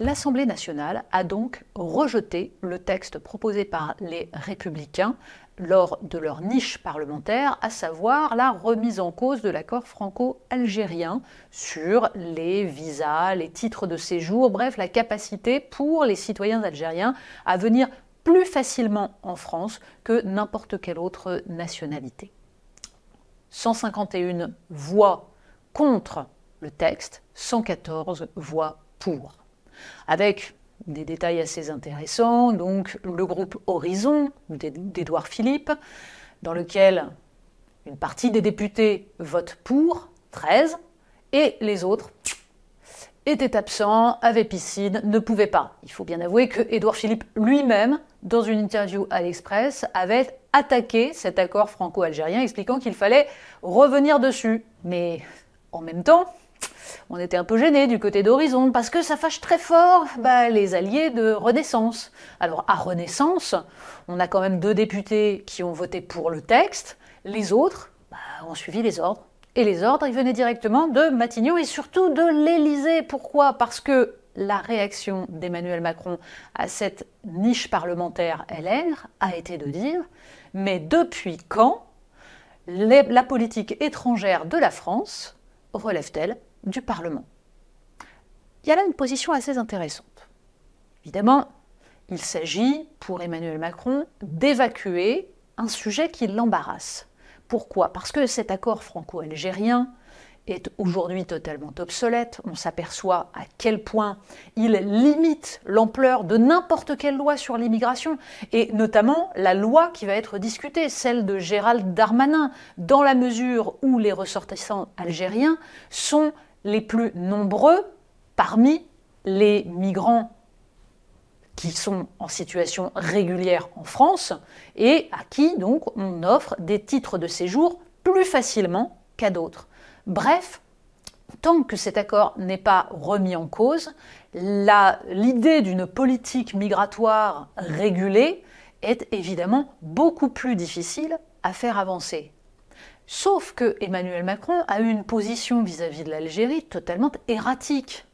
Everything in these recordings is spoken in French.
L'Assemblée nationale a donc rejeté le texte proposé par les républicains lors de leur niche parlementaire, à savoir la remise en cause de l'accord franco-algérien sur les visas, les titres de séjour, bref, la capacité pour les citoyens algériens à venir plus facilement en France que n'importe quelle autre nationalité. 151 voix contre le texte, 114 voix pour avec des détails assez intéressants, donc le groupe Horizon d'Edouard Philippe, dans lequel une partie des députés vote pour, 13, et les autres étaient absents, avaient piscine, ne pouvaient pas. Il faut bien avouer que Édouard Philippe lui-même, dans une interview à l'Express, avait attaqué cet accord franco-algérien, expliquant qu'il fallait revenir dessus. Mais en même temps, on était un peu gênés du côté d'Horizon parce que ça fâche très fort bah, les alliés de Renaissance. Alors à Renaissance, on a quand même deux députés qui ont voté pour le texte, les autres bah, ont suivi les ordres. Et les ordres, ils venaient directement de Matignon et surtout de l'Élysée. Pourquoi Parce que la réaction d'Emmanuel Macron à cette niche parlementaire LR a été de dire Mais depuis quand la politique étrangère de la France relève-t-elle du Parlement Il y a là une position assez intéressante. Évidemment, il s'agit, pour Emmanuel Macron, d'évacuer un sujet qui l'embarrasse. Pourquoi Parce que cet accord franco-algérien est aujourd'hui totalement obsolète. On s'aperçoit à quel point il limite l'ampleur de n'importe quelle loi sur l'immigration, et notamment la loi qui va être discutée, celle de Gérald Darmanin, dans la mesure où les ressortissants algériens sont les plus nombreux parmi les migrants qui sont en situation régulière en France et à qui donc on offre des titres de séjour plus facilement qu'à d'autres. Bref, tant que cet accord n'est pas remis en cause, l'idée d'une politique migratoire régulée est évidemment beaucoup plus difficile à faire avancer. Sauf que Emmanuel Macron a eu une position vis-à-vis de l'Algérie totalement erratique,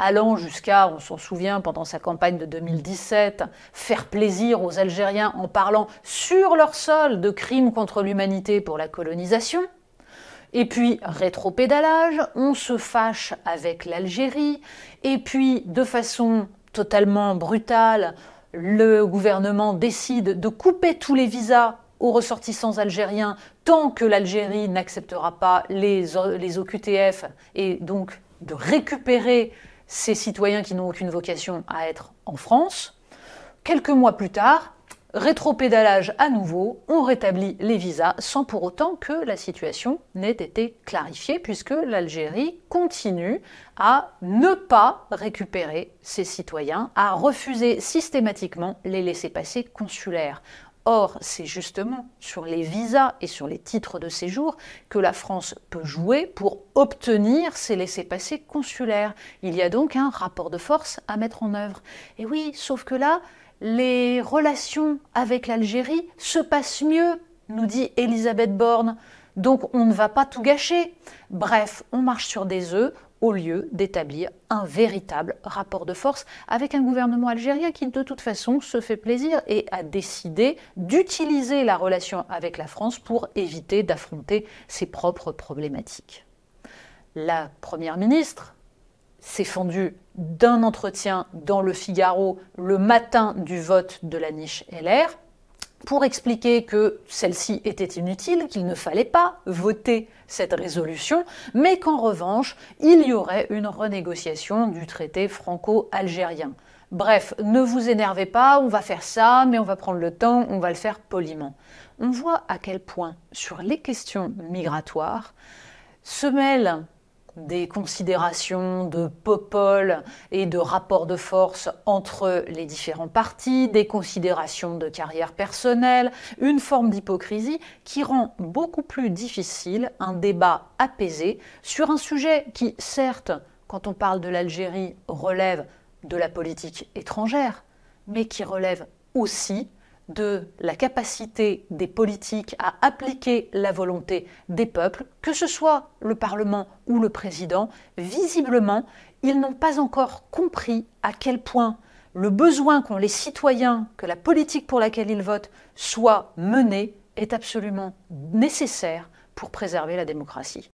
allant jusqu'à, on s'en souvient, pendant sa campagne de 2017, faire plaisir aux Algériens en parlant sur leur sol de crimes contre l'humanité pour la colonisation. Et puis, rétropédalage, on se fâche avec l'Algérie. Et puis, de façon totalement brutale, le gouvernement décide de couper tous les visas aux ressortissants algériens tant que l'Algérie n'acceptera pas les, OQTF et donc de récupérer ces citoyens qui n'ont aucune vocation à être en France. Quelques mois plus tard, Rétropédalage à nouveau, on rétablit les visas sans pour autant que la situation n'ait été clarifiée puisque l'Algérie continue à ne pas récupérer ses citoyens, à refuser systématiquement les laissés-passer consulaires. Or, c'est justement sur les visas et sur les titres de séjour que la France peut jouer pour obtenir ces laissés-passer consulaires. Il y a donc un rapport de force à mettre en œuvre. Et oui, sauf que là, les relations avec l'Algérie se passent mieux, nous dit Elisabeth Borne. Donc on ne va pas tout gâcher. Bref, on marche sur des œufs au lieu d'établir un véritable rapport de force avec un gouvernement algérien qui de toute façon se fait plaisir et a décidé d'utiliser la relation avec la France pour éviter d'affronter ses propres problématiques. La Première ministre, s'est fendu d'un entretien dans le Figaro le matin du vote de la niche LR pour expliquer que celle-ci était inutile, qu'il ne fallait pas voter cette résolution, mais qu'en revanche, il y aurait une renégociation du traité franco-algérien. Bref, ne vous énervez pas, on va faire ça, mais on va prendre le temps, on va le faire poliment. On voit à quel point, sur les questions migratoires, se mêlent des considérations de popole et de rapport de force entre les différents partis, des considérations de carrière personnelle, une forme d'hypocrisie qui rend beaucoup plus difficile un débat apaisé sur un sujet qui, certes, quand on parle de l'Algérie, relève de la politique étrangère, mais qui relève aussi de la capacité des politiques à appliquer la volonté des peuples, que ce soit le Parlement ou le Président, visiblement, ils n'ont pas encore compris à quel point le besoin qu'ont les citoyens que la politique pour laquelle ils votent soit menée est absolument nécessaire pour préserver la démocratie.